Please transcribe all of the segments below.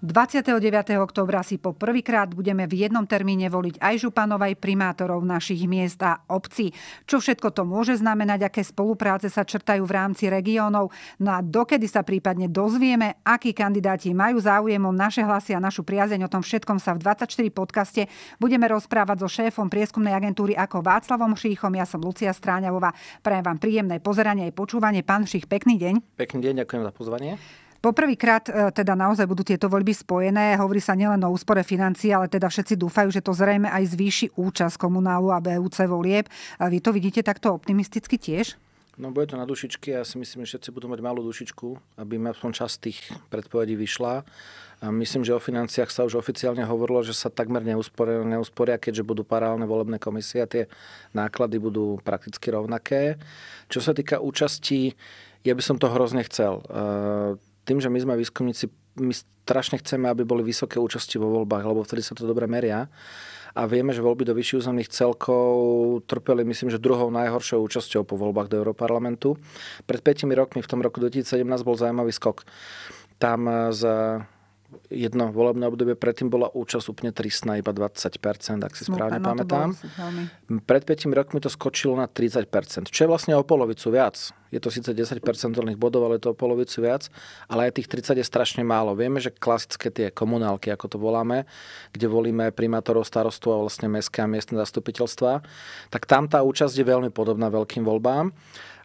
29. októbra si po prvýkrát budeme v jednom termíne voliť aj županov, aj primátorov našich miest a obcí. Čo všetko to môže znamenať, aké spolupráce sa črtajú v rámci regiónov, no a dokedy sa prípadne dozvieme, akí kandidáti majú záujem o naše hlasy a našu priazeň. O tom všetkom sa v 24 podcaste budeme rozprávať so šéfom prieskumnej agentúry ako Václavom Šíchom. Ja som Lucia Stráňavová. Prajem vám príjemné pozeranie aj počúvanie. Pán Ších, pekný deň. Pekný deň, ďakujem za pozvanie. Poprvýkrát e, teda naozaj budú tieto voľby spojené. Hovorí sa nielen o úspore financií, ale teda všetci dúfajú, že to zrejme aj zvýši účasť komunálu a BUC volieb. Vy to vidíte takto optimisticky tiež? No bude to na dušičky, ja si myslím, že všetci budú mať malú dušičku, aby mi aspoň časť tých predpovedí vyšla. A myslím, že o financiách sa už oficiálne hovorilo, že sa takmer neusporia, neusporia keďže budú paralelné volebné komisie a tie náklady budú prakticky rovnaké. Čo sa týka účasti, ja by som to hrozne chcel. E, tým, že my sme výskumníci, my strašne chceme, aby boli vysoké účasti vo voľbách, lebo vtedy sa to dobre meria. A vieme, že voľby do vyšších územných celkov trpeli, myslím, že druhou najhoršou účasťou po voľbách do Európarlamentu. Pred 5 rokmi, v tom roku 2017, bol zaujímavý skok. Tam eh, z jedno volebné obdobie predtým bola účasť úplne tristná, iba 20%, ak si správne no, pamätám. Pred 5 rokmi to skočilo na 30%, čo je vlastne o polovicu viac. Je to síce 10% bodov, ale je to o polovicu viac, ale aj tých 30 je strašne málo. Vieme, že klasické tie komunálky, ako to voláme, kde volíme primátorov, starostu a vlastne mestské a miestne zastupiteľstva, tak tam tá účasť je veľmi podobná veľkým voľbám.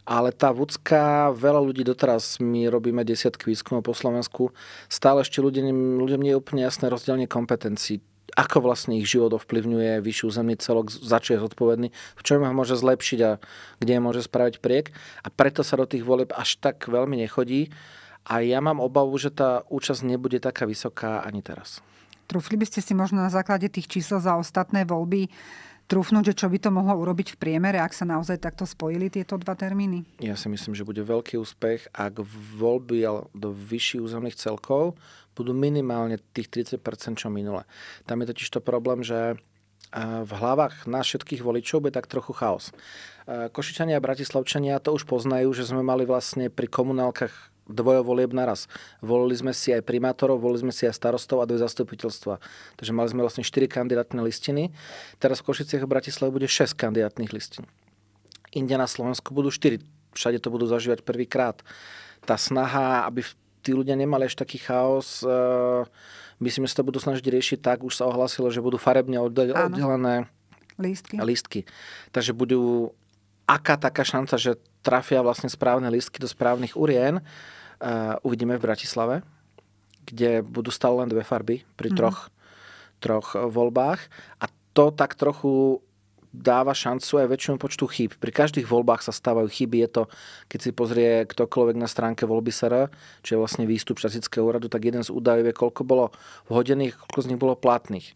Ale tá vúcka, veľa ľudí doteraz, my robíme desiatky výskumov po Slovensku, stále ešte ľuďom, ľuďom nie je úplne jasné rozdelenie kompetencií ako vlastne ich život ovplyvňuje vyšší územný celok, za čo je zodpovedný, v čom ho môže zlepšiť a kde je môže spraviť priek. A preto sa do tých volieb až tak veľmi nechodí. A ja mám obavu, že tá účasť nebude taká vysoká ani teraz. Trúfli by ste si možno na základe tých čísel za ostatné voľby trúfnúť, že čo by to mohlo urobiť v priemere, ak sa naozaj takto spojili tieto dva termíny? Ja si myslím, že bude veľký úspech, ak voľby do vyšších územných celkov budú minimálne tých 30%, čo minule. Tam je totiž to problém, že v hlavách na všetkých voličov bude tak trochu chaos. Košičania a Bratislavčania to už poznajú, že sme mali vlastne pri komunálkach dvojovolieb naraz. Volili sme si aj primátorov, volili sme si aj starostov a dve zastupiteľstva. Takže mali sme vlastne 4 kandidátne listiny. Teraz v Košiciach a Bratislave bude 6 kandidátnych listín. Inde na Slovensku budú 4. Všade to budú zažívať prvýkrát. Tá snaha, aby tí ľudia nemali až taký chaos, e, myslím, že sa to budú snažiť riešiť tak, už sa ohlasilo, že budú farebne oddelené lístky. lístky. Takže budú aká taká šanca, že trafia vlastne správne lístky do správnych urien. Uh, uvidíme v Bratislave, kde budú stále len dve farby pri mhm. troch, mm-hmm. troch voľbách. A to tak trochu dáva šancu aj väčšiemu počtu chýb. Pri každých voľbách sa stávajú chyby. Je to, keď si pozrie ktokoľvek na stránke voľby SR, čo je vlastne výstup štatického úradu, tak jeden z údajov je, koľko bolo vhodených, koľko z nich bolo platných.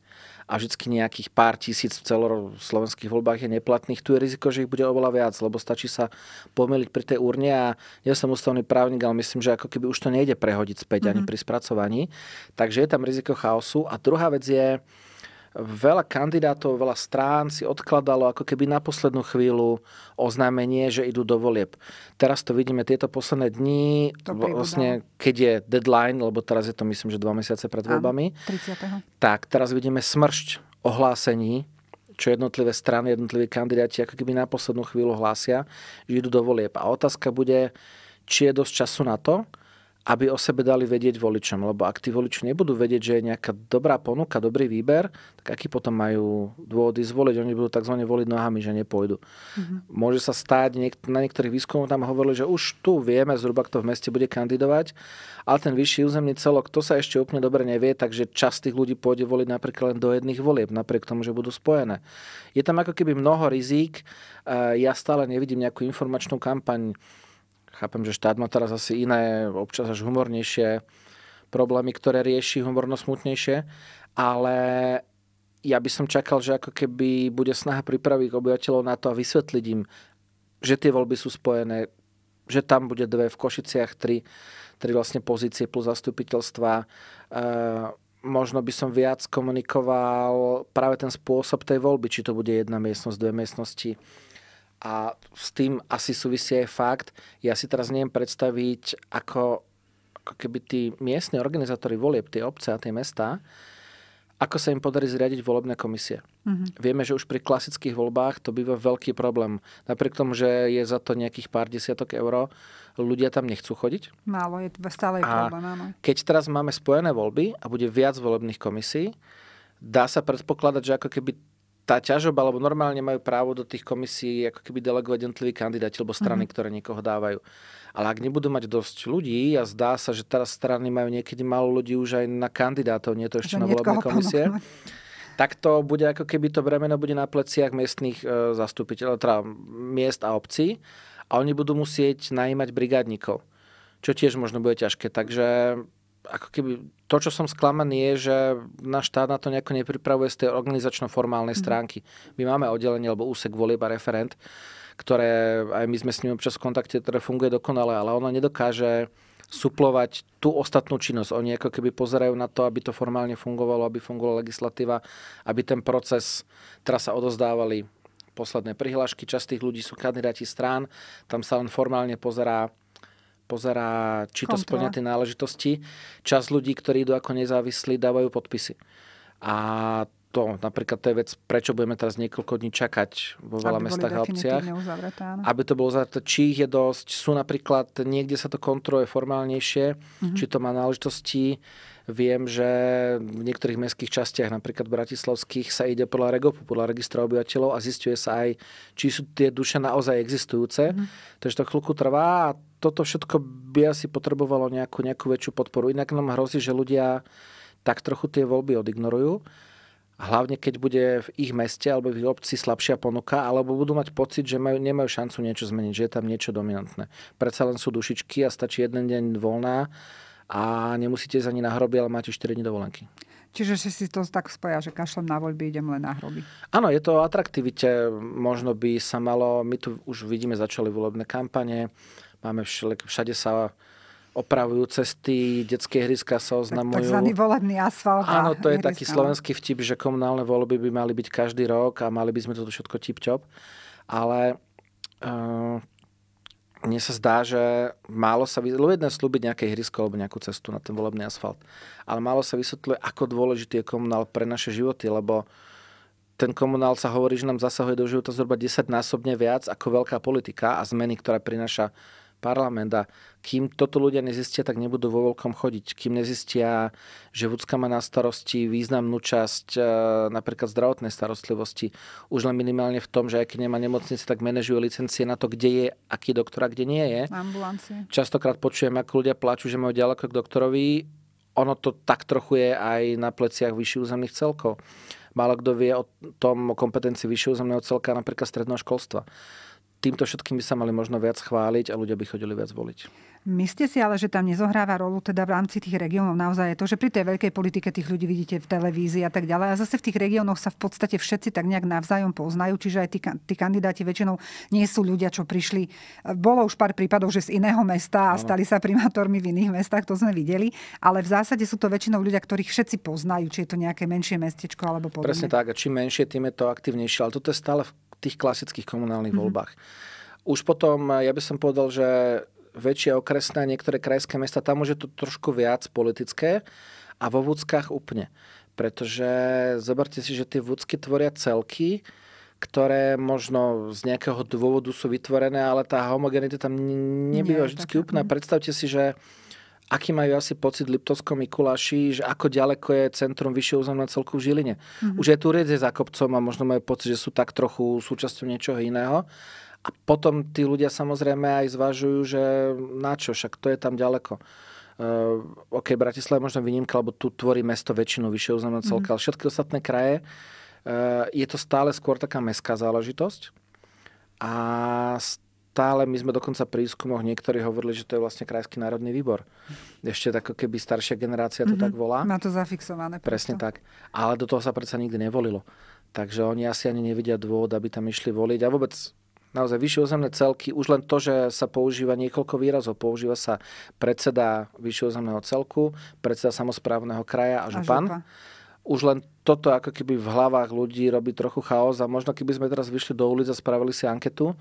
A vždy nejakých pár tisíc v celoslovenských voľbách je neplatných. Tu je riziko, že ich bude oveľa viac, lebo stačí sa pomýliť pri tej urne a ja som ústavný právnik, ale myslím, že ako keby už to nejde prehodiť späť mm-hmm. ani mhm. pri spracovaní. Takže je tam riziko chaosu. A druhá vec je, veľa kandidátov, veľa strán si odkladalo ako keby na poslednú chvíľu oznámenie, že idú do volieb. Teraz to vidíme tieto posledné dni, vlastne, keď je deadline, lebo teraz je to myslím, že dva mesiace pred voľbami. 30. Tak, teraz vidíme smršť ohlásení, čo jednotlivé strany, jednotliví kandidáti ako keby na poslednú chvíľu hlásia, že idú do volieb. A otázka bude, či je dosť času na to, aby o sebe dali vedieť voličom, lebo ak tí voliči nebudú vedieť, že je nejaká dobrá ponuka, dobrý výber, tak aký potom majú dôvody zvoliť? Oni budú tzv. voliť nohami, že nepôjdu. Mm-hmm. Môže sa stáť, na niektorých výskumoch tam hovorili, že už tu vieme zhruba, kto v meste bude kandidovať, ale ten vyšší územný celok, to sa ešte úplne dobre nevie, takže časť tých ľudí pôjde voliť napríklad len do jedných volieb, napriek tomu, že budú spojené. Je tam ako keby mnoho rizík, ja stále nevidím nejakú informačnú kampaň, Chápem, že štát má teraz asi iné, občas až humornejšie problémy, ktoré rieši humorno smutnejšie, ale ja by som čakal, že ako keby bude snaha pripraviť obyvateľov na to a vysvetliť im, že tie voľby sú spojené, že tam bude dve, v Košiciach tri, tri vlastne pozície plus zastupiteľstva. E, možno by som viac komunikoval práve ten spôsob tej voľby, či to bude jedna miestnosť, dve miestnosti a s tým asi súvisí aj fakt, ja si teraz neviem predstaviť, ako, ako keby tí miestni organizátori volieb, tie obce a tie mesta, ako sa im podarí zriadiť volebné komisie. Mm-hmm. Vieme, že už pri klasických voľbách to býva veľký problém. Napriek tomu, že je za to nejakých pár desiatok eur, ľudia tam nechcú chodiť. Málo, je to stále je problém, áno. Keď teraz máme spojené voľby a bude viac volebných komisí, dá sa predpokladať, že ako keby tá ťažoba, alebo normálne majú právo do tých komisí ako keby delegovať jednotliví kandidáti alebo strany, mm-hmm. ktoré niekoho dávajú. Ale ak nebudú mať dosť ľudí a zdá sa, že teraz strany majú niekedy málo ľudí už aj na kandidátov, nie je to ešte na volebné komisie, tak to bude ako keby to bremeno bude na pleciach miestných e, zastupiteľov, teda miest a obcí a oni budú musieť najímať brigádnikov, čo tiež možno bude ťažké. Takže ako keby to, čo som sklamaný, je, že náš štát na to nejako nepripravuje z tej organizačno-formálnej mhm. stránky. My máme oddelenie, alebo úsek volieba referent, ktoré aj my sme s ním občas v kontakte, ktoré funguje dokonale, ale ono nedokáže suplovať tú ostatnú činnosť. Oni ako keby pozerajú na to, aby to formálne fungovalo, aby fungovala legislatíva, aby ten proces, teraz sa odozdávali posledné prihlášky, častých ľudí sú kandidáti strán, tam sa len formálne pozerá pozerá, či to splňa tie náležitosti. Čas ľudí, ktorí idú ako nezávislí, dávajú podpisy. A to, napríklad to je vec, prečo budeme teraz niekoľko dní čakať vo veľa aby mestách a obciach. aby to bolo zavreté, či ich je dosť, sú napríklad, niekde sa to kontroluje formálnejšie, mm-hmm. či to má náležitosti. Viem, že v niektorých mestských častiach, napríklad bratislavských, sa ide podľa REGOPu, podľa registra obyvateľov a zistuje sa aj, či sú tie duše naozaj existujúce. Mm-hmm. Takže to chvíľku trvá a toto všetko by asi potrebovalo nejakú, nejakú väčšiu podporu. Inak nám hrozí, že ľudia tak trochu tie voľby odignorujú hlavne keď bude v ich meste alebo v ich obci slabšia ponuka, alebo budú mať pocit, že majú, nemajú šancu niečo zmeniť, že je tam niečo dominantné. Predsa len sú dušičky a stačí jeden deň voľná a nemusíte za ani na hroby, ale máte 4 dní dovolenky. Čiže že si to tak spoja, že kašlem na voľby, idem len na hroby. Áno, je to o atraktivite. Možno by sa malo, my tu už vidíme, začali volebné kampane, máme všade, všade sa opravujú cesty, detské hryska sa oznamujú. Takzvaný volebný asfalt. Áno, to je hryska. taký no. slovenský vtip, že komunálne voľby by mali byť každý rok a mali by sme to všetko tip-top. Ale uh, mne sa zdá, že málo sa vysvetľuje, lebo jedné slúbiť nejaké hrysko alebo nejakú cestu na ten volebný asfalt, ale málo sa vysvetľuje, ako dôležitý je komunál pre naše životy, lebo ten komunál sa hovorí, že nám zasahuje do života zhruba 10 násobne viac ako veľká politika a zmeny, ktorá prináša parlament a kým toto ľudia nezistia, tak nebudú vo veľkom chodiť. Kým nezistia, že Vúcka má na starosti významnú časť e, napríklad zdravotnej starostlivosti, už len minimálne v tom, že aj keď nemá nemocnice, tak manažujú licencie na to, kde je aký doktor a kde nie je. Ambulancie. Častokrát počujem, ako ľudia plačú, že majú ďaleko k doktorovi. Ono to tak trochu je aj na pleciach vyšších územných celkov. Málo kto vie o tom o kompetencii vyššieho územného celka, napríklad stredného školstva týmto všetkým by sa mali možno viac chváliť a ľudia by chodili viac voliť. Myslíte si ale, že tam nezohráva rolu teda v rámci tých regiónov naozaj je to, že pri tej veľkej politike tých ľudí vidíte v televízii a tak ďalej. A zase v tých regiónoch sa v podstate všetci tak nejak navzájom poznajú, čiže aj tí, tí kandidáti väčšinou nie sú ľudia, čo prišli. Bolo už pár prípadov, že z iného mesta a stali sa primátormi v iných mestách, to sme videli, ale v zásade sú to väčšinou ľudia, ktorých všetci poznajú, či je to nejaké menšie mestečko alebo podobne. Presne tak, a čím menšie, tým je to aktívnejšie, ale toto je stále v tých klasických komunálnych mm-hmm. voľbách. Už potom, eh, ja by som povedal, že väčšie okresné, niektoré krajské mesta, tam už je to trošku viac politické a vo vúckach úplne. Pretože zoberte si, že tie vúcky tvoria celky, ktoré možno z nejakého dôvodu sú vytvorené, ale tá homogenita tam nebýva vždy úplná. No. Predstavte si, že aký majú asi pocit Liptovskom Mikuláši, že ako ďaleko je centrum vyššieho územného celku v Žiline. Mm-hmm. Už je tu riedze za kopcom a možno majú pocit, že sú tak trochu súčasťou niečoho iného. A potom tí ľudia samozrejme aj zvažujú, že na čo, však to je tam ďaleko. Uh, OK, Bratislava je možno výnimka, lebo tu tvorí mesto väčšinu vyššieho územného mhm. celka, mm-hmm. ale všetky ostatné kraje uh, je to stále skôr taká mestská záležitosť. A stále, my sme dokonca pri výskumoch niektorí hovorili, že to je vlastne Krajský národný výbor. Ešte tak keby staršia generácia to mm-hmm. tak volá. Má to zafixované. Presne to. tak. Ale do toho sa predsa nikdy nevolilo. Takže oni asi ani nevidia dôvod, aby tam išli voliť. A vôbec naozaj vyššie územné celky, už len to, že sa používa niekoľko výrazov. Používa sa predseda vyššie územného celku, predseda samozprávneho kraja a župan. A župa už len toto ako keby v hlavách ľudí robí trochu chaos a možno keby sme teraz vyšli do ulic a spravili si anketu,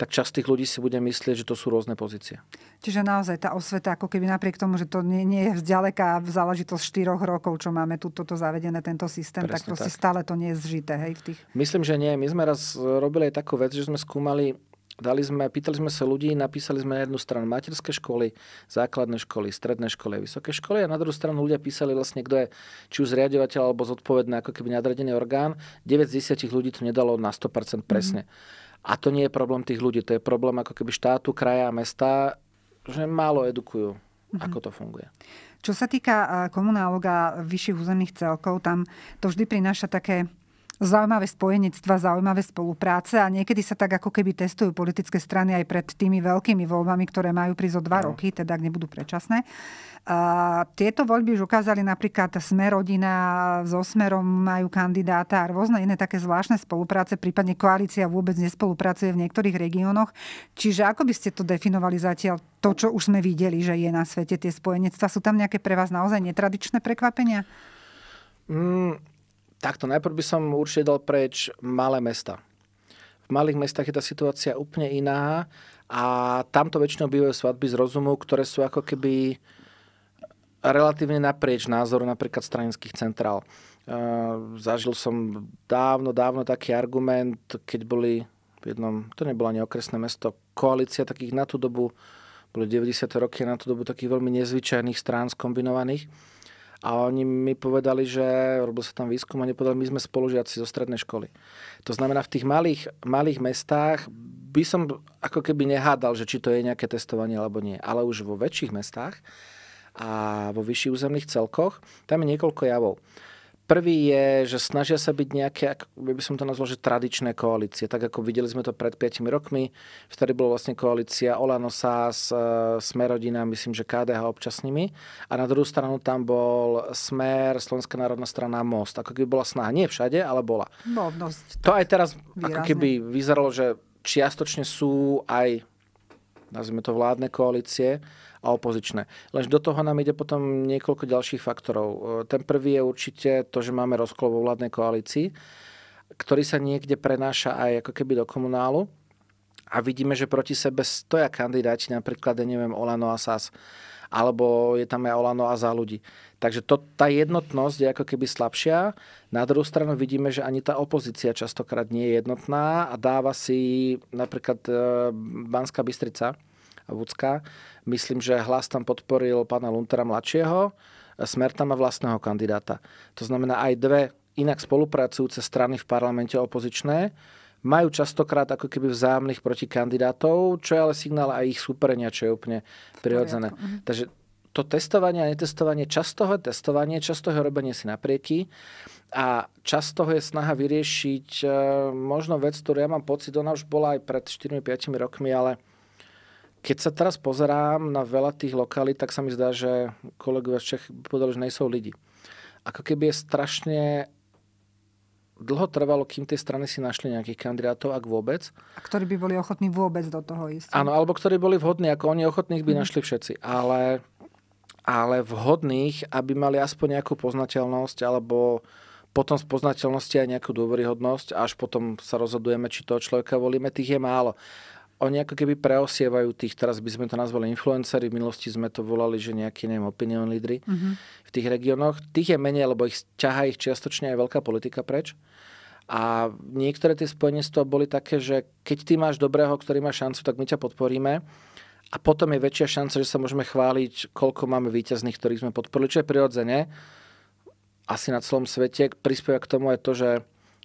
tak časť tých ľudí si bude myslieť, že to sú rôzne pozície. Čiže naozaj tá osveta, ako keby napriek tomu, že to nie, nie je vzďaleka v záležitosť 4 rokov, čo máme tu toto zavedené, tento systém, Presne tak proste tak. stále to nie je zžité. Hej, v tých... Myslím, že nie. My sme raz robili aj takú vec, že sme skúmali Dali sme, pýtali sme sa ľudí, napísali sme na jednu stranu materské školy, základné školy, stredné školy, vysoké školy a na druhú stranu ľudia písali vlastne, kto je či už zriadovateľ alebo zodpovedný ako keby nadradený orgán. 9 z 10 ľudí to nedalo na 100% mhm. presne. Mm-hmm. A to nie je problém tých ľudí, to je problém ako keby štátu, kraja a mesta, že málo edukujú, mm-hmm. ako to funguje. Čo sa týka eh, komunálok a vyšších územných celkov, tam to vždy prináša také zaujímavé spojenectva, zaujímavé spolupráce a niekedy sa tak ako keby testujú politické strany aj pred tými veľkými voľbami, ktoré majú prísť o dva no. roky, teda ak nebudú predčasné. A tieto voľby už ukázali napríklad Sme rodina, so Smerom majú kandidáta a rôzne iné také zvláštne spolupráce, prípadne koalícia vôbec nespolupracuje v niektorých regiónoch. Čiže ako by ste to definovali zatiaľ, to, čo už sme videli, že je na svete tie spojenectva? Sú tam nejaké pre vás naozaj netradičné prekvapenia? Mm, Takto, najprv by som určite dal preč malé mesta. V malých mestách je tá situácia úplne iná a tamto väčšinou bývajú svadby z rozumu, ktoré sú ako keby relatívne naprieč názoru napríklad stranických centrál. Uh, zažil som dávno, dávno taký argument, keď boli v jednom, to nebolo ani okresné mesto, koalícia takých na tú dobu, boli 90. roky na tú dobu takých veľmi nezvyčajných strán skombinovaných a oni mi povedali, že robil sa tam výskum a nepovedali, my sme spolužiaci zo strednej školy. To znamená, v tých malých, malých mestách by som ako keby nehádal, že či to je nejaké testovanie alebo nie. Ale už vo väčších mestách a vo vyšších územných celkoch, tam je niekoľko javov. Prvý je, že snažia sa byť nejaké, by, by som to nazval, že tradičné koalície. Tak ako videli sme to pred 5 rokmi, vtedy bola vlastne koalícia Olano SAS, e, Smerodina, myslím, že KDH občas s nimi. A na druhú stranu tam bol Smer, Slovenská národná strana Most. Ako keby bola snaha. Nie všade, ale bola. No, no, to aj teraz výrazne. ako keby vyzeralo, že čiastočne sú aj nazvime to vládne koalície a opozičné. Lenže do toho nám ide potom niekoľko ďalších faktorov. E, ten prvý je určite to, že máme rozkol vo vládnej koalícii, ktorý sa niekde prenáša aj ako keby do komunálu a vidíme, že proti sebe stoja kandidáti, napríklad, neviem, Olano a SAS alebo je tam aj Olano a za ľudí. Takže to, tá jednotnosť je ako keby slabšia. Na druhú stranu vidíme, že ani tá opozícia častokrát nie je jednotná a dáva si napríklad e, Banská Bystrica, Vucka. myslím, že hlas tam podporil pána Luntera mladšieho, Smer tam má vlastného kandidáta. To znamená aj dve inak spolupracujúce strany v parlamente opozičné, majú častokrát ako keby vzájomných protikandidátov, čo je ale signál aj ich súperenia, čo je úplne prirodzené. Mhm. Takže to testovanie a netestovanie, často je testovanie, často toho je robenie si naprieky a často je snaha vyriešiť e, možno vec, ktorú ja mám pocit, ona už bola aj pred 4-5 rokmi, ale keď sa teraz pozerám na veľa tých lokalít, tak sa mi zdá, že kolegovia z Čech povedali, že nejsou lidi. Ako keby je strašne dlho trvalo, kým tie strany si našli nejakých kandidátov, ak vôbec. A ktorí by boli ochotní vôbec do toho ísť. Áno, alebo ktorí boli vhodní, ako oni ochotných by mm. našli všetci. Ale, ale vhodných, aby mali aspoň nejakú poznateľnosť, alebo potom z poznateľnosti aj nejakú dôveryhodnosť, až potom sa rozhodujeme, či toho človeka volíme, tých je málo oni ako keby preosievajú tých, teraz by sme to nazvali influenceri, v minulosti sme to volali, že nejakí, neviem, opinion lídry mm-hmm. v tých regiónoch. Tých je menej, lebo ich ťahá ich čiastočne aj veľká politika preč. A niektoré tie toho boli také, že keď ty máš dobrého, ktorý má šancu, tak my ťa podporíme. A potom je väčšia šanca, že sa môžeme chváliť, koľko máme výťazných, ktorých sme podporili, čo je prirodzene. Asi na celom svete prispieva k tomu aj to, že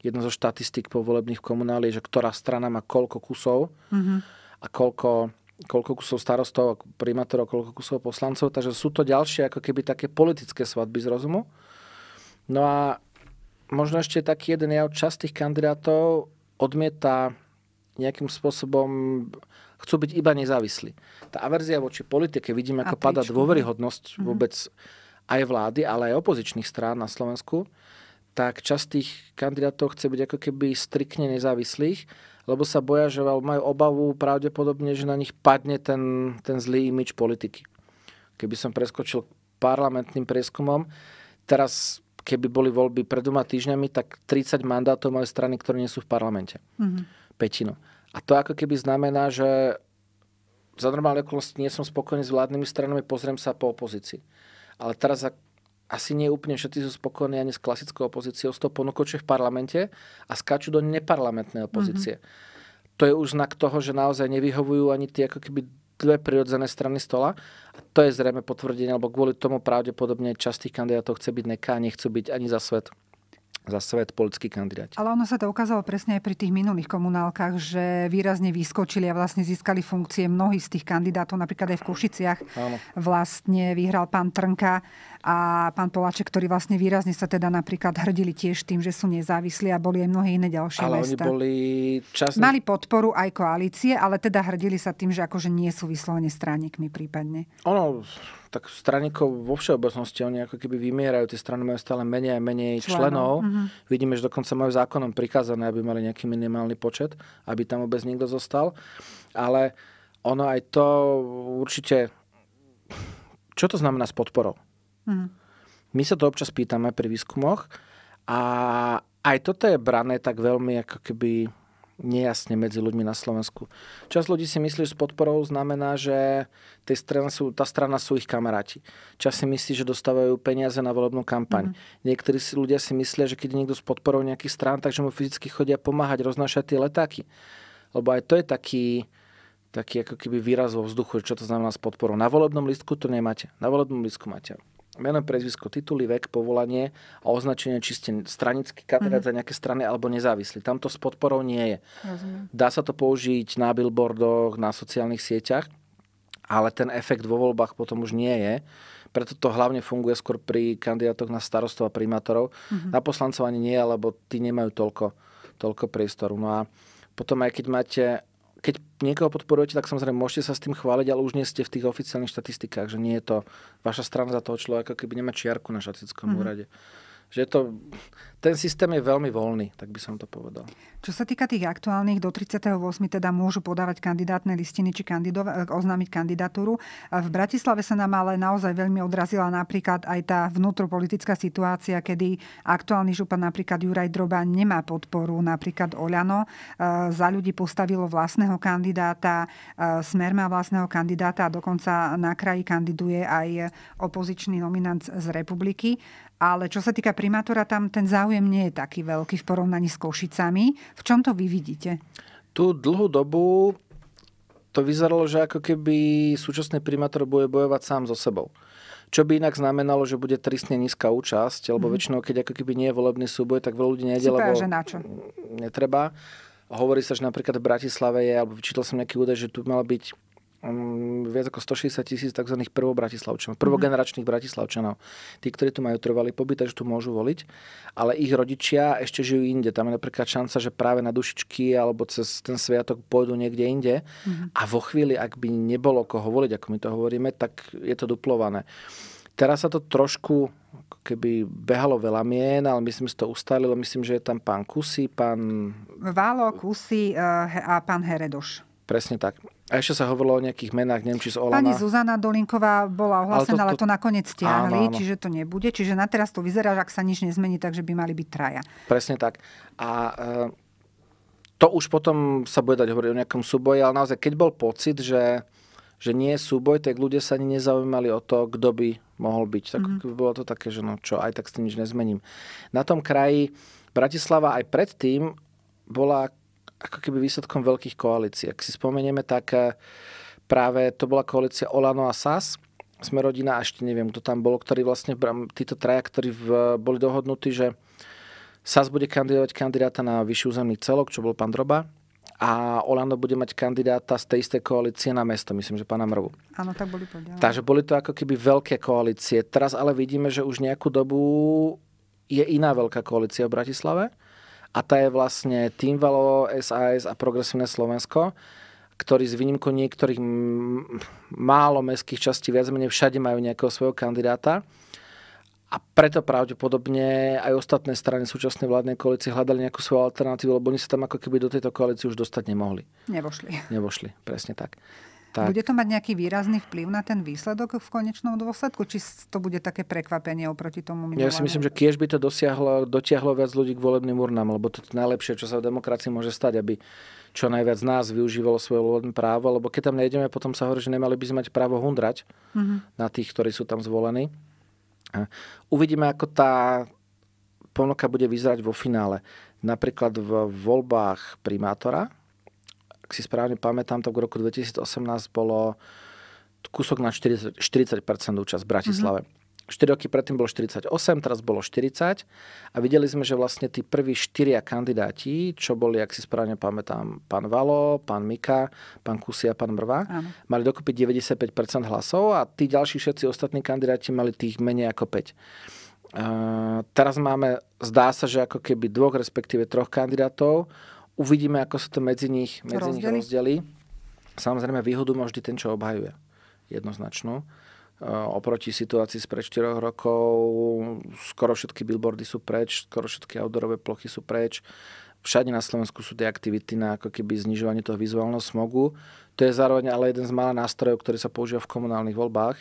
jedna zo štatistik povolebných volebných komunáli, že ktorá strana má koľko kusov mm-hmm. a koľko, koľko kusov starostov, primátorov, koľko kusov poslancov. Takže sú to ďalšie ako keby také politické svadby z rozumu. No a možno ešte taký jeden jav častých kandidátov odmieta nejakým spôsobom chcú byť iba nezávislí. Tá averzia voči politike, vidíme, ako padá no. dôveryhodnosť mm-hmm. vôbec aj vlády, ale aj opozičných strán na Slovensku tak časť tých kandidátov chce byť ako keby strikne nezávislých, lebo sa boja, že majú obavu pravdepodobne, že na nich padne ten, ten zlý imič politiky. Keby som preskočil parlamentným prieskumom, teraz keby boli voľby pred dvoma týždňami, tak 30 mandátov majú strany, ktoré nie sú v parlamente. Mm-hmm. Petino. A to ako keby znamená, že za normálne okolnosti nie som spokojný s vládnymi stranami, pozriem sa po opozícii. Ale teraz, ak asi nie úplne všetci sú spokojní ani s klasickou opozíciou, s tou ponukoče v parlamente a skáču do neparlamentnej opozície. Mm-hmm. To je už znak toho, že naozaj nevyhovujú ani tie ako keby dve prirodzené strany stola. A to je zrejme potvrdenie, lebo kvôli tomu pravdepodobne častých kandidátov chce byť neká a nechcú byť ani za svet za svet politický kandidát. Ale ono sa to ukázalo presne aj pri tých minulých komunálkach, že výrazne vyskočili a vlastne získali funkcie mnohí z tých kandidátov, napríklad aj v Košiciach. Áno. Vlastne vyhral pán Trnka a pán Poláček, ktorí vlastne výrazne sa teda napríklad hrdili tiež tým, že sú nezávislí a boli aj mnohé iné ďalšie ale mesta. Oni boli časne... Mali podporu aj koalície, ale teda hrdili sa tým, že akože nie sú vyslovene stránikmi prípadne. Ono, tak straníkov vo všeobecnosti, oni ako keby vymierajú, tie strany majú stále menej a menej členov. členov. Uh-huh. Vidíme, že dokonca majú zákonom prikázané, aby mali nejaký minimálny počet, aby tam vôbec niekto zostal. Ale ono aj to určite... Čo to znamená s podporou? Mm. My sa to občas pýtame pri výskumoch a aj toto je brané tak veľmi ako keby nejasne medzi ľuďmi na Slovensku. Časť ľudí si myslí, že s podporou znamená, že tej strana sú, tá strana sú ich kamaráti. Časť si myslí, že dostávajú peniaze na volebnú kampaň. Mm. Niektorí si, ľudia si myslia, že keď je niekto s podporou nejakých strán, takže mu fyzicky chodia pomáhať, roznášať tie letáky. Lebo aj to je taký, taký ako keby výraz vo vzduchu, čo to znamená s podporou. Na volebnom listku to nemáte. Na volebnom listku máte meno, prezvisko, tituly, vek, povolanie a označenie, či ste stranický kandidát mm-hmm. za nejaké strany alebo nezávislí. Tamto s podporou nie je. Rozumiem. Dá sa to použiť na billboardoch, na sociálnych sieťach, ale ten efekt vo voľbách potom už nie je. Preto to hlavne funguje skôr pri kandidátoch na starostov a primátorov. Mm-hmm. Na poslancovanie, nie, lebo tí nemajú toľko, toľko priestoru. No a potom aj keď máte keď niekoho podporujete, tak samozrejme môžete sa s tým chváliť, ale už nie ste v tých oficiálnych štatistikách, že nie je to vaša strana za toho človeka, keby nemá čiarku na šatickom mm-hmm. úrade že to, ten systém je veľmi voľný, tak by som to povedal. Čo sa týka tých aktuálnych, do 38. teda môžu podávať kandidátne listiny či kandido- eh, oznámiť kandidatúru. V Bratislave sa nám ale naozaj veľmi odrazila napríklad aj tá vnútropolitická situácia, kedy aktuálny župan napríklad Juraj Droba nemá podporu, napríklad Oľano eh, za ľudí postavilo vlastného kandidáta, eh, Smer má vlastného kandidáta a dokonca na kraji kandiduje aj opozičný nominant z republiky ale čo sa týka primátora, tam ten záujem nie je taký veľký v porovnaní s Košicami. V čom to vy vidíte? Tu dlhú dobu to vyzeralo, že ako keby súčasný primátor bude bojovať sám so sebou. Čo by inak znamenalo, že bude tristne nízka účasť, lebo mm. väčšinou, keď ako keby nie je volebný súboj, tak veľa ľudí nejde, lebo že na čo? netreba. Hovorí sa, že napríklad v Bratislave je, alebo vyčítal som nejaký údaj, že tu mala byť Hm, viac ako 160 tisíc tzv. prvobratislavčanov, mhm. prvogeneračných bratislavčanov. Tí, ktorí tu majú trvalý pobyt, takže tu môžu voliť, ale ich rodičia ešte žijú inde. Tam je napríklad šanca, že práve na dušičky alebo cez ten sviatok pôjdu niekde inde mm a vo chvíli, ak by nebolo koho voliť, ako my to hovoríme, tak je to duplované. Teraz sa to trošku keby behalo veľa mien, ale myslím, že to ustalilo. Myslím, že je tam pán Kusy, pán... Válo, Kusy eh, a pán Heredoš. Presne tak. A ešte sa hovorilo o nejakých menách, neviem, či z Olana. Pani Zuzana Dolinková bola ohlásená, ale to, to... ale to nakoniec stiahli, áno, áno. čiže to nebude. Čiže na teraz to vyzerá, že ak sa nič nezmení, takže by mali byť traja. Presne tak. A e, to už potom sa bude dať hovoriť o nejakom súboji, ale naozaj, keď bol pocit, že, že nie je súboj, tak ľudia sa ani nezaujímali o to, kto by mohol byť. Tak mm-hmm. bolo to také, že no čo, aj tak s tým nič nezmením. Na tom kraji Bratislava aj predtým bola ako keby výsledkom veľkých koalícií. Ak si spomenieme, tak eh, práve to bola koalícia Olano a SAS, sme rodina a ešte neviem, kto tam bol, ktorí vlastne, títo traja, ktorí v, boli dohodnutí, že SAS bude kandidovať kandidáta na vyšší územný celok, čo bol pán Droba, a Olano bude mať kandidáta z tej istej koalície na mesto, myslím, že pána Mrvu. Áno, tak boli podľa. Takže boli to ako keby veľké koalície. Teraz ale vidíme, že už nejakú dobu je iná veľká koalícia v Bratislave a tá je vlastne Team Valo, SAS a Progresívne Slovensko, ktorí z výnimku niektorých málo mestských častí viac menej všade majú nejakého svojho kandidáta. A preto pravdepodobne aj ostatné strany súčasnej vládnej koalície hľadali nejakú svoju alternatívu, lebo oni sa tam ako keby do tejto koalície už dostať nemohli. Nevošli. Nevošli, presne tak. Tak. Bude to mať nejaký výrazný vplyv na ten výsledok v konečnom dôsledku? Či to bude také prekvapenie oproti tomu minulému? Ja si myslím, že kiež by to dosiahlo, dotiahlo viac ľudí k volebným urnám, lebo to je najlepšie, čo sa v demokracii môže stať, aby čo najviac z nás využívalo svoje volebné právo, lebo keď tam nejdeme, potom sa hovorí, že nemali by sme mať právo hundrať mm-hmm. na tých, ktorí sú tam zvolení. Uvidíme, ako tá ponuka bude vyzerať vo finále. Napríklad v voľbách primátora, ak si správne pamätám, tak v roku 2018 bolo kúsok na 40, 40% účasť v Bratislave. Mm-hmm. 4 roky predtým bolo 48, teraz bolo 40 a videli sme, že vlastne tí prví štyria kandidáti, čo boli, ak si správne pamätám, pán Valo, pán Mika, pán Kusi a pán Mrva, ano. mali dokopy 95% hlasov a tí ďalší všetci ostatní kandidáti mali tých menej ako 5. Uh, ehm, teraz máme, zdá sa, že ako keby dvoch, respektíve troch kandidátov uvidíme, ako sa to medzi nich, medzi rozdeli. nich rozdeli. Samozrejme, výhodu má vždy ten, čo obhajuje. Jednoznačnú. Eh, oproti situácii spred 4 rokov skoro všetky billboardy sú preč, skoro všetky outdoorové plochy sú preč. Všade na Slovensku sú tie aktivity na ako keby znižovanie toho vizuálneho smogu. To je zároveň ale jeden z mála nástrojov, ktorý sa používa v komunálnych voľbách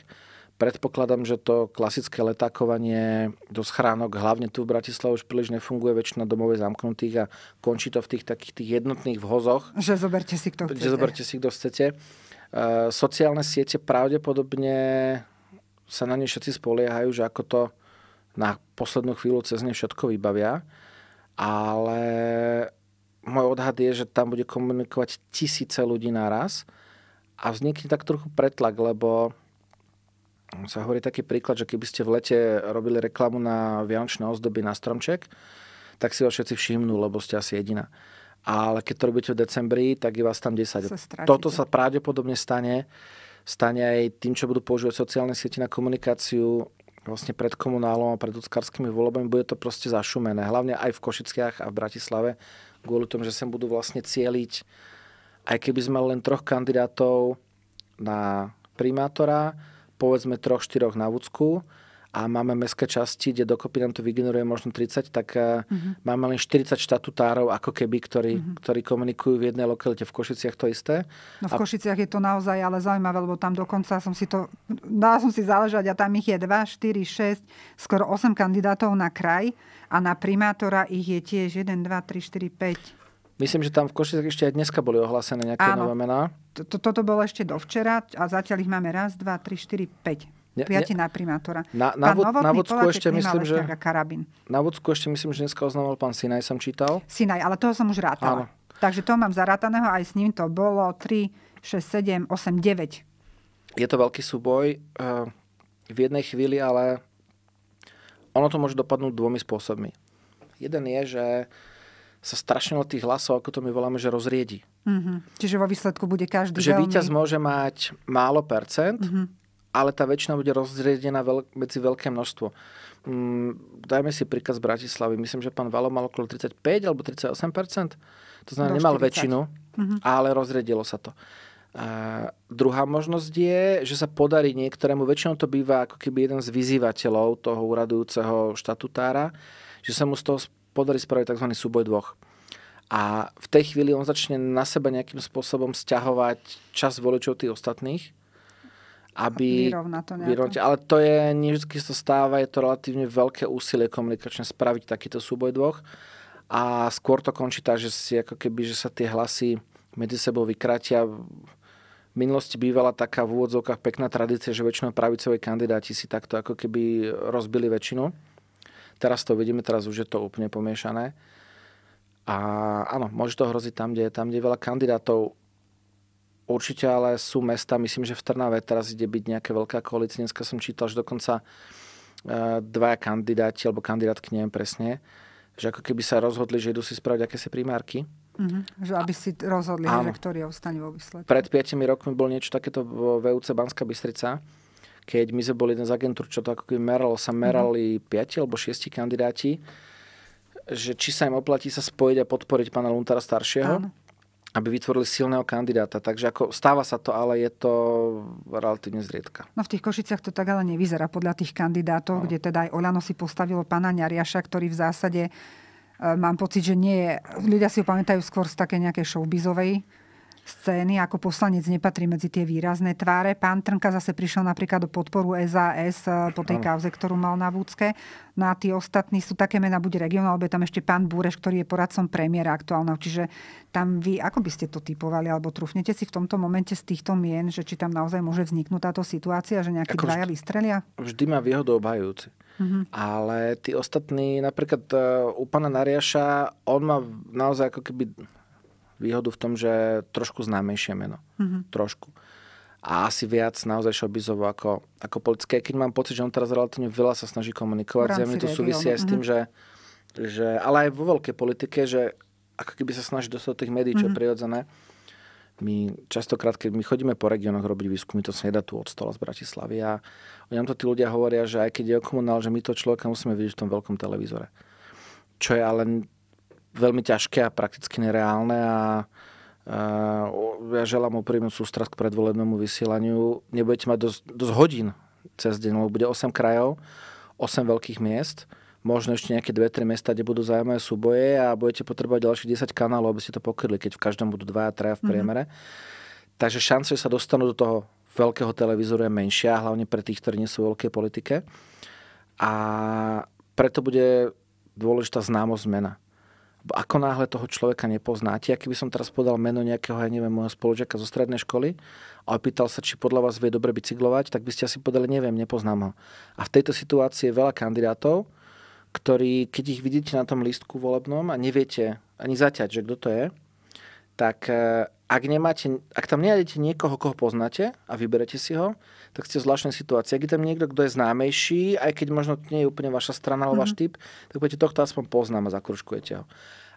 Predpokladám, že to klasické letákovanie do schránok, hlavne tu v Bratislave už príliš nefunguje, väčšina domov je zamknutých a končí to v tých takých tých jednotných vhozoch. Že zoberte si kto chcete. Že zoberte si kto chcete. E, sociálne siete pravdepodobne sa na ne všetci spoliehajú, že ako to na poslednú chvíľu cez ne všetko vybavia. Ale môj odhad je, že tam bude komunikovať tisíce ľudí naraz a vznikne tak trochu pretlak, lebo sa hovorí taký príklad, že keby ste v lete robili reklamu na vianočné ozdoby na stromček, tak si ho všetci všimnú, lebo ste asi jediná. Ale keď to robíte v decembri, tak je vás tam 10. Sa Toto sa pravdepodobne stane. Stane aj tým, čo budú používať sociálne siete na komunikáciu vlastne pred komunálom a pred ľudskarskými voľbami. Bude to proste zašumené. Hlavne aj v Košickách a v Bratislave. Kvôli tomu, že sem budú vlastne cieliť aj keby sme len troch kandidátov na primátora, povedzme 3-4 na Vúcku a máme mestské časti, kde dokopy nám to vygeneruje možno 30, tak uh-huh. máme len 40 štatutárov ako keby, ktorí, uh-huh. ktorí komunikujú v jednej lokalite. V Košiciach to isté. No v a... Košiciach je to naozaj ale zaujímavé, lebo tam dokonca som si to, dala som si záležať a tam ich je 2, 4, 6, skoro 8 kandidátov na kraj a na primátora ich je tiež 1, 2, 3, 4, 5. Myslím, že tam v Košiciach ešte aj dneska boli ohlásené nejaké Áno. nové mená. Toto bolo ešte dovčera a zatiaľ ich máme raz, dva, tri, štyri, päť. Ne, ne, na primátora. Na, na, pán na Vodsku ešte myslím, že... Karabin. Na Vodsku ešte myslím, že dneska oznamoval pán Sinaj, som čítal. Sinaj, ale toho som už rátala. Áno. Takže to mám zarátaného, aj s ním to bolo 3, 6, 7, 8, 9. Je to veľký súboj eh, v jednej chvíli, ale ono to môže dopadnúť dvomi spôsobmi. Jeden je, že sa strašne od tých hlasov, ako to my voláme, že rozriedi. Mm-hmm. Čiže vo výsledku bude každý Že veľmi... víťaz môže mať málo percent, mm-hmm. ale tá väčšina bude rozriedená veľ- medzi veľké množstvo. Mm, dajme si príkaz Bratislavy. Myslím, že pán Valo mal okolo 35 alebo 38 To znamená, no, nemal väčšinu, mm-hmm. ale rozriedilo sa to. A druhá možnosť je, že sa podarí niektorému, väčšinou to býva ako keby jeden z vyzývateľov toho uradujúceho štatutára, že sa mu z toho podarí spraviť tzv. súboj dvoch. A v tej chvíli on začne na seba nejakým spôsobom stiahovať čas voličov tých ostatných, aby... Vyrovna to Ale to je, nie vždy sa stáva, je to relatívne veľké úsilie komunikačne spraviť takýto súboj dvoch. A skôr to končí tak, že, si, ako keby, že sa tie hlasy medzi sebou vykratia. V minulosti bývala taká v úvodzovkách pekná tradícia, že väčšinou pravicoví kandidáti si takto ako keby rozbili väčšinu. Teraz to vidíme, teraz už je to úplne pomiešané. A áno, môže to hroziť tam, kde je, tam, kde je veľa kandidátov. Určite ale sú mesta, myslím, že v Trnave teraz ide byť nejaká veľká koalícia. Dneska som čítal, že dokonca e, dvaja kandidáti, alebo kandidátky, neviem presne, že ako keby sa rozhodli, že idú si spraviť akési primárky. Mm-hmm. Že aby si rozhodli, áno. že ktorý ostane vo výsledku. Pred 5 rokmi bol niečo takéto vo VUC Banská Bystrica keď my sme boli jeden z agentúr, čo to ako keby meralo, sa merali mm. 5 alebo 6 kandidáti, že či sa im oplatí sa spojiť a podporiť pána Luntara staršieho, Áno. aby vytvorili silného kandidáta. Takže ako stáva sa to, ale je to relatívne zriedka. No v tých Košiciach to tak ale nevyzerá podľa tých kandidátov, Áno. kde teda aj Olano si postavilo pána Ňariaša, ktorý v zásade e, mám pocit, že nie je, ľudia si ho pamätajú skôr z také nejakej showbizovej scény, ako poslanec nepatrí medzi tie výrazné tváre. Pán Trnka zase prišiel napríklad do podporu SAS eh, po tej kauze, ktorú mal na Vúcke. No a tí ostatní sú také mená, buď regionál, alebo je tam ešte pán Búreš, ktorý je poradcom premiéra aktuálneho. Čiže tam vy, ako by ste to typovali, alebo trúfnete si v tomto momente z týchto mien, že či tam naozaj môže vzniknúť táto situácia, že nejakí dvaja vždy, vystrelia? Vždy má výhodu obhajujúci. Mm-hmm. Ale tí ostatní, napríklad uh, u pána Nariaša, on má naozaj ako keby výhodu v tom, že trošku známejšie meno. Mm-hmm. Trošku. A asi viac naozaj šobizovo ako, ako politické. Keď mám pocit, že on teraz relatívne veľa sa snaží komunikovať, zjavne to súvisí aj s mhm. tým, mm-hmm. že, že, ale aj vo veľkej politike, že ako keby sa snaží dostať do tých médií, čo mm-hmm. je mhm. prirodzené. My častokrát, keď my chodíme po regiónoch robiť výskumy, to sa nedá tu od stola z Bratislavy a nám to tí ľudia hovoria, že aj keď je komunál, že my to človeka musíme vidieť v tom veľkom televízore. Čo je ale veľmi ťažké a prakticky nereálne a ja želám príjmu sústrasť k predvolebnému vysielaniu. Nebudete mať dosť, dosť hodín cez deň, lebo bude 8 krajov, 8 veľkých miest, možno ešte nejaké 2-3 miesta, kde budú zaujímavé súboje a budete potrebovať ďalších 10 kanálov, aby ste to pokryli, keď v každom budú 2 a 3 v mhm. priemere. Mm-hmm. Takže šance, že sa dostanú do toho veľkého televízoru je menšia, hlavne pre tých, ktorí nie sú v veľkej politike. A preto bude dôležitá známosť zmena ako náhle toho človeka nepoznáte, aký by som teraz podal meno nejakého, ja neviem, môjho spolužiaka zo strednej školy a opýtal sa, či podľa vás vie dobre bicyklovať, tak by ste asi podali, neviem, nepoznám ho. A v tejto situácii je veľa kandidátov, ktorí, keď ich vidíte na tom lístku volebnom a neviete ani zaťať, že kto to je, tak e, ak, nemáte, ak tam nenájdete niekoho, koho poznáte a vyberete si ho, tak ste v zvláštnej situácii. Ak je tam niekto, kto je známejší, aj keď možno to nie je úplne vaša strana alebo mm-hmm. typ, tak budete tohto aspoň poznám a zakružkujete ho.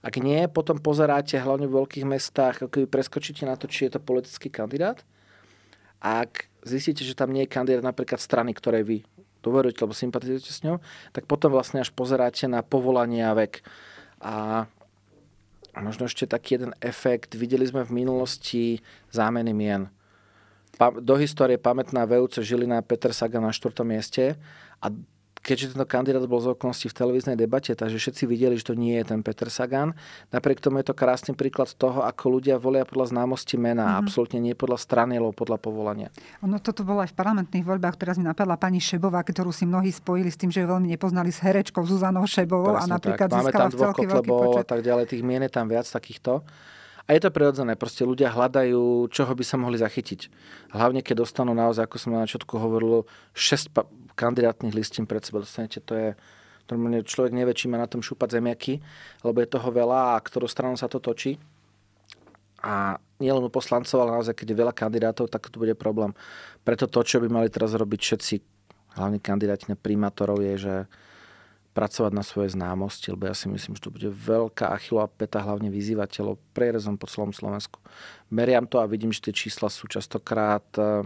Ak nie, potom pozeráte hlavne v veľkých mestách, ako preskočíte na to, či je to politický kandidát. A ak zistíte, že tam nie je kandidát napríklad strany, ktorej vy dôverujete alebo sympatizujete s ňou, tak potom vlastne až pozeráte na povolanie a vek. A a možno ešte taký jeden efekt. Videli sme v minulosti zámeny mien. Pa, do histórie pamätná VUC Žilina Peter Sagan na 4. mieste a keďže tento kandidát bol z okolností v televíznej debate, takže všetci videli, že to nie je ten Peter Sagan. Napriek tomu je to krásny príklad toho, ako ľudia volia podľa známosti mena, mm-hmm. absolútne nie podľa strany, alebo podľa povolania. Ono toto bolo aj v parlamentných voľbách, teraz mi napadla pani Šebová, ktorú si mnohí spojili s tým, že ju veľmi nepoznali s herečkou Zuzanou Šebovou Presne a napríklad tak. Máme tam dvoch kotlebov a tak ďalej, tých mien je tam viac takýchto. A je to prirodzené, proste ľudia hľadajú, čoho by sa mohli zachytiť. Hlavne, keď dostanú naozaj, ako som na začiatku hovoril, 6 kandidátnych listín pred sebou dostanete, to je normálne človek nevie, či má na tom šúpať zemiaky, lebo je toho veľa a ktorou stranou sa to točí. A nielen u poslancov, ale naozaj, keď je veľa kandidátov, tak to bude problém. Preto to, čo by mali teraz robiť všetci, hlavní kandidáti na primátorov, je, že pracovať na svoje známosti, lebo ja si myslím, že to bude veľká achilová peta, hlavne vyzývateľov, prierezom po celom Slovensku. Meriam to a vidím, že tie čísla sú častokrát eh,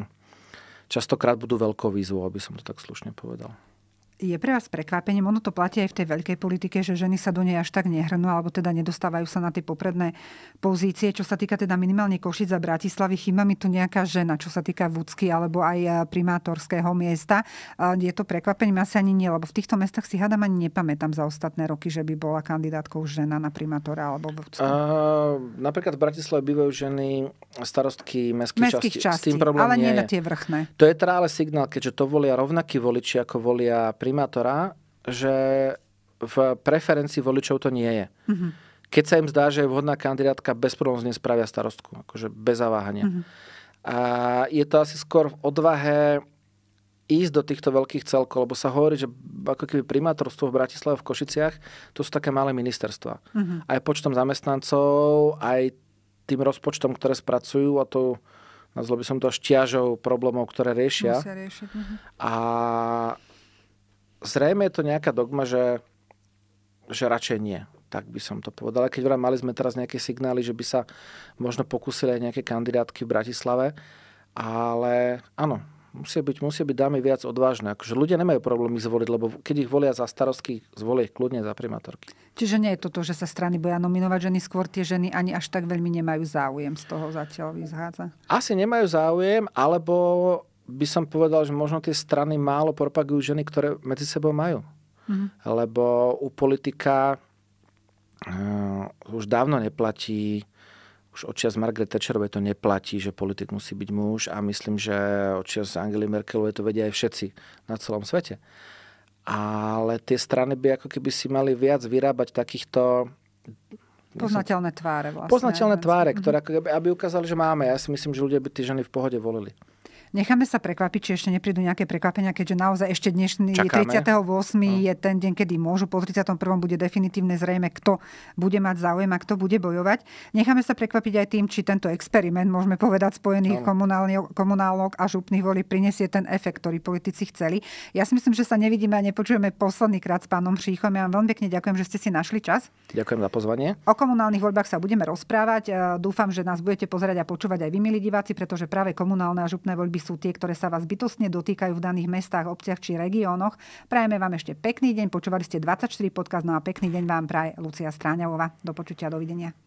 častokrát budú veľkou výzvou, aby som to tak slušne povedal je pre vás prekvapením, ono to platí aj v tej veľkej politike, že ženy sa do nej až tak nehrnú, alebo teda nedostávajú sa na tie popredné pozície. Čo sa týka teda minimálne Košic a Bratislavy, chýba mi tu nejaká žena, čo sa týka Vúcky alebo aj eh, primátorského miesta. Eh, je to prekvapením asi ani nie, lebo v týchto mestách si hádam ani nepamätám za ostatné roky, že by bola kandidátkou žena na primátora alebo Vúcky. Eh, napríklad v Bratislave bývajú ženy starostky mestských, mestských častí. častí. S tým problém ale nie, nie na tie vrchné. To je teda ale signál, keďže to volia rovnakí voliči, ako volia primátora, že v preferencii voličov to nie je. Mm-hmm. Keď sa im zdá, že je vhodná kandidátka, bez problémov z nej spravia starostku. Akože bez zaváhania. Mm-hmm. A je to asi skôr v odvahe ísť do týchto veľkých celkov, lebo sa hovorí, že ako keby primátorstvo v Bratislave, v Košiciach, to sú také malé ministerstva. Mm-hmm. Aj počtom zamestnancov, aj tým rozpočtom, ktoré spracujú a to nazlo by som to až ťažou problémov, ktoré riešia. Musia riešiť. Mm-hmm. A zrejme je to nejaká dogma, že, že radšej nie. Tak by som to povedal. keď vraj mali sme teraz nejaké signály, že by sa možno pokúsili aj nejaké kandidátky v Bratislave. Ale áno, musia byť, musia byť dámy viac odvážne. Akože ľudia nemajú problém ich zvoliť, lebo keď ich volia za starostky, zvolia ich kľudne za primátorky. Čiže nie je to to, že sa strany boja nominovať ženy, skôr tie ženy ani až tak veľmi nemajú záujem z toho zatiaľ vyzhádza. Asi nemajú záujem, alebo by som povedal, že možno tie strany málo propagujú ženy, ktoré medzi sebou majú. Mm. Lebo u politika uh, už dávno neplatí, už odčas Margaret Thatcherovej to neplatí, že politik musí byť muž a myslím, že odčas Angely Merkelovej to vedia aj všetci na celom svete. Ale tie strany by ako keby si mali viac vyrábať takýchto Poznateľné tváre vlastne. Poznateľné tváre, mhm. ktoré, aby ukázali, že máme. Ja si myslím, že ľudia by tie ženy v pohode volili. Necháme sa prekvapiť, či ešte neprídu nejaké prekvapenia, keďže naozaj ešte dnešný Čakáme. 38. Mm. No. je ten deň, kedy môžu. Po 31. bude definitívne zrejme, kto bude mať záujem a kto bude bojovať. Necháme sa prekvapiť aj tým, či tento experiment, môžeme povedať, spojených no. komunálok a župných volí prinesie ten efekt, ktorý politici chceli. Ja si myslím, že sa nevidíme a nepočujeme posledný krát s pánom Šíchom. Ja vám veľmi pekne ďakujem, že ste si našli čas. Ďakujem za pozvanie. O komunálnych voľbách sa budeme rozprávať. E, dúfam, že nás budete pozerať a počúvať aj vy, milí diváci, pretože práve komunálne a župné voľby voľby sú tie, ktoré sa vás bytostne dotýkajú v daných mestách, obciach či regiónoch. Prajeme vám ešte pekný deň. Počúvali ste 24 podcast, no a pekný deň vám praje Lucia Stráňová. Do počutia, dovidenia.